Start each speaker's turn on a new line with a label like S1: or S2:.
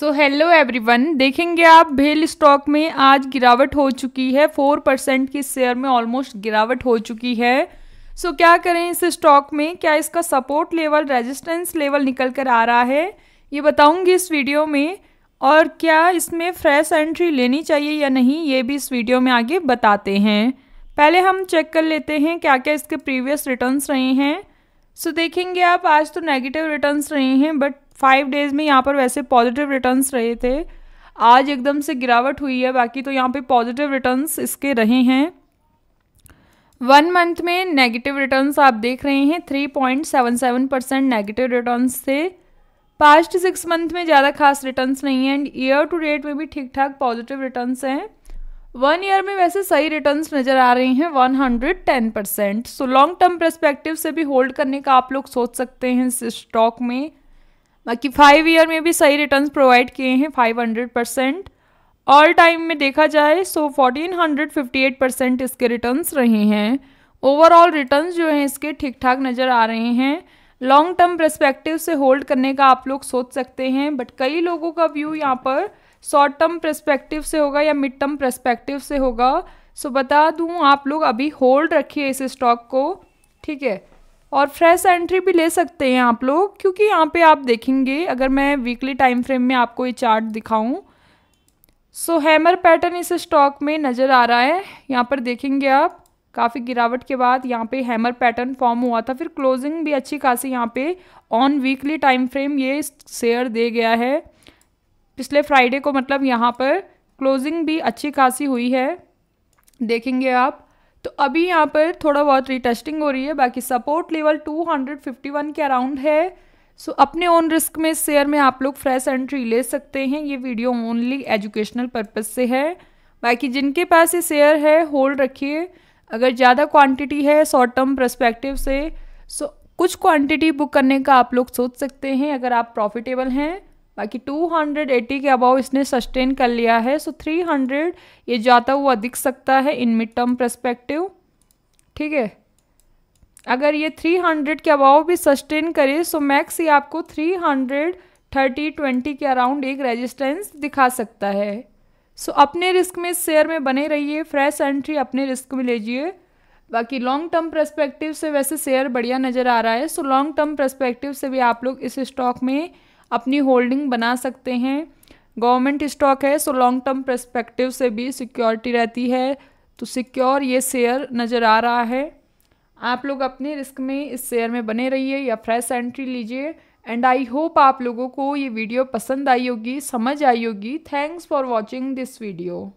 S1: तो hello everyone देखेंगे आप भेल स्टॉक में आज गिरावट हो चुकी है फोर परसेंट की शेयर में ऑलमोस्ट गिरावट हो चुकी है सो so, क्या करें इस स्टॉक में क्या इसका सपोर्ट लेवल रेजिस्टेंस लेवल निकल कर आ रहा है ये बताऊंगी इस वीडियो में और क्या इसमें फ्रेश एंट्री लेनी चाहिए या नहीं ये भी इस वीडियो में आगे बताते हैं पहले हम चेक कर लेते हैं क्या क्या इसके प्रीवियस रिटर्न्स रहे हैं सो so, देखेंगे आप आज तो नेगेटिव रिटर्न्स रहे हैं बट फाइव डेज़ में यहाँ पर वैसे पॉजिटिव रिटर्न्स रहे थे आज एकदम से गिरावट हुई है बाकी तो यहाँ पे पॉजिटिव रिटर्न्स इसके रहे हैं वन मंथ में नेगेटिव रिटर्न्स आप देख रहे हैं three point seven seven percent negative returns थे पास्ट सिक्स मंथ में ज़्यादा खास रिटर्न्स नहीं है एंड ईयर टू डेट में भी ठीक ठाक पॉजिटिव रिटर्न्स हैं वन ईयर में वैसे सही रिटर्न्स नज़र आ रहे हैं one hundred ten percent so long term perspective से भी होल्ड करने का आप लोग सोच सकते हैं इस स्टॉक में बाकी फाइव ईयर में भी सही रिटर्न प्रोवाइड किए हैं five hundred percent all time में देखा जाए so fourteen hundred fifty eight percent इसके रिटर्न रहे हैं ओवरऑल रिटर्न जो हैं इसके ठीक ठाक नज़र आ रहे हैं लॉन्ग टर्म प्रस्पेक्टिव से होल्ड करने का आप लोग सोच सकते हैं बट कई लोगों का व्यू यहाँ पर शॉर्ट टर्म प्रस्पेक्टिव से होगा या मिड टर्म प्रस्पेक्टिव से होगा सो बता दूँ आप लोग अभी होल्ड रखिए इस स्टॉक को ठीक है और फ्रेश एंट्री भी ले सकते हैं आप लोग क्योंकि यहाँ पे आप देखेंगे अगर मैं वीकली टाइम फ्रेम में आपको ये चार्ट दिखाऊं सो हैमर पैटर्न इस स्टॉक में नज़र आ रहा है यहाँ पर देखेंगे आप काफ़ी गिरावट के बाद यहाँ पे हैमर पैटर्न फॉर्म हुआ था फिर क्लोजिंग भी अच्छी खासी यहाँ पे ऑन वीकली टाइम फ्रेम ये शेयर दे गया है पिछले फ्राइडे को मतलब यहाँ पर क्लोजिंग भी अच्छी खासी हुई है देखेंगे आप तो अभी यहाँ पर थोड़ा बहुत रिटेस्टिंग हो रही है बाकी सपोर्ट लेवल 251 के अराउंड है सो so, अपने ओन रिस्क में शेयर में आप लोग फ्रेश एंट्री ले सकते हैं ये वीडियो ओनली एजुकेशनल पर्पज़ से है बाकी जिनके पास ये शेयर है होल्ड रखिए अगर ज़्यादा क्वांटिटी है शॉर्ट टर्म प्रस्पेक्टिव से सो so, कुछ क्वांटिटी बुक करने का आप लोग सोच सकते हैं अगर आप प्रॉफिटेबल हैं बाकी 280 के अबाव इसने सस्टेन कर लिया है सो थ्री 300 ये जाता हुआ दिख सकता है इन मिड टर्म प्रस्पेक्टिव ठीक है अगर ये 300 के अबाव भी सस्टेन करे सो मैक्स ये आपको हंड्रेड थर्टी 20 के अराउंड एक रेजिस्टेंस दिखा सकता है सो so, अपने रिस्क में शेयर में बने रहिए फ्रेश एंट्री अपने रिस्क में लीजिए बाकी लॉन्ग टर्म प्रस्पेक्टिव से वैसे शेयर बढ़िया नज़र आ रहा है सो लॉन्ग टर्म प्रस्पेक्टिव से भी आप लोग इस स्टॉक में अपनी होल्डिंग बना सकते हैं गवर्नमेंट स्टॉक है सो लॉन्ग टर्म परस्पेक्टिव से भी सिक्योरिटी रहती है तो सिक्योर ये शेयर नज़र आ रहा है आप लोग अपने रिस्क में इस शेयर में बने रहिए या फ्रेश एंट्री लीजिए एंड आई होप आप लोगों को ये वीडियो पसंद आई होगी समझ आई होगी thanks for watching this video